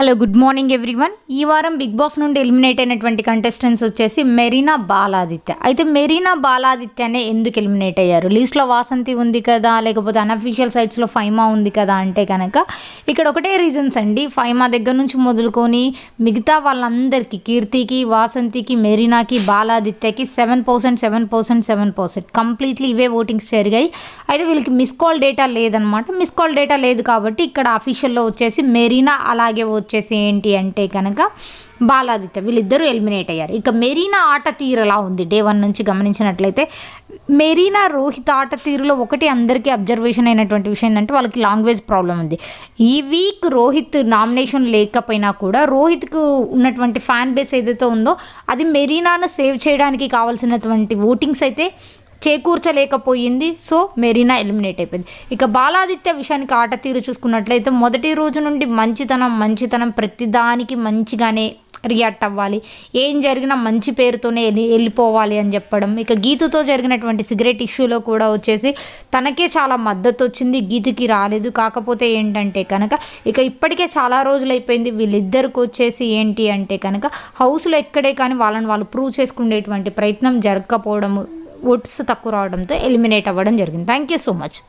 hello good morning everyone ఈ వారం Bigg Boss నుండి ఎలిమినేట్ అయినటువంటి కంటెస్టెంట్స్ వచ్చేసి మెరీనా బాలాదిత్య అయితే మెరీనా బాలాదిత్యనే ఎందుకు ఎలిమినేట్ అయ్యారు లీస్ట్లో వాసంతి ఉంది కదా లేకపోతే అన్అఫీషియల్ సైట్స్లో ఫైమా ఉంది కదా అంటే కనుక ఇక్కడ ఒకటే రీజన్స్ అండి ఫైమా దగ్గర నుంచి మొదలుకొని మిగతా వాళ్ళందరికీ కీర్తికి వాసంతికి మెరీనాకి బాలాదిత్యకి seven percent seven percent seven percent completely ఇవే ఓటింగ్స్ జరిగాయి అయితే వీళ్ళకి మిస్ కాల్ డేటా లేదనమాట మిస్ కాల్ డేటా లేదు కాబట్టి ఇక్కడ అఫీషియల్లో వచ్చేసి మెరీనా అలాగే వచ్చేసి ఏంటి అంటే కనుక బాలాదిత్య వీళ్ళిద్దరూ ఎలిమినేట్ అయ్యారు ఇక మెరీనా ఆట తీరులా ఉంది డే వన్ నుంచి గమనించినట్లయితే మెరీనా రోహిత్ ఆట తీరులో ఒకటి అందరికీ అబ్జర్వేషన్ అయినటువంటి విషయం ఏంటంటే వాళ్ళకి లాంగ్వేజ్ ప్రాబ్లం ఉంది ఈ వీక్ రోహిత్ నామినేషన్ లేకపోయినా కూడా రోహిత్కు ఉన్నటువంటి ఫ్యాన్ బేస్ ఏదైతే ఉందో అది మెరీనాను సేవ్ చేయడానికి కావాల్సినటువంటి ఓటింగ్స్ అయితే చేకూర్చలేకపోయింది సో మెరీనా ఎలిమినేట్ అయిపోయింది ఇక బాలాదిత్య విషయానికి ఆట తీరు చూసుకున్నట్లయితే మొదటి రోజు నుండి మంచితనం మంచితనం ప్రతిదానికి మంచిగానే రియాక్ట్ అవ్వాలి ఏం జరిగినా మంచి పేరుతోనే వెళ్ళి వెళ్ళిపోవాలి అని చెప్పడం ఇక గీతుతో జరిగినటువంటి సిగరెట్ ఇష్యూలో కూడా వచ్చేసి తనకే చాలా మద్దతు వచ్చింది గీతుకి రాలేదు కాకపోతే ఏంటంటే కనుక ఇక ఇప్పటికే చాలా రోజులు అయిపోయింది వీళ్ళిద్దరికి వచ్చేసి ఏంటి అంటే కనుక హౌస్లో ఎక్కడే కానీ వాళ్ళని వాళ్ళు ప్రూవ్ చేసుకునేటువంటి ప్రయత్నం జరగకపోవడము ఓట్స్ తక్కువ రావడంతో ఎలిమినేట్ అవ్వడం జరిగింది థ్యాంక్ యూ సో మచ్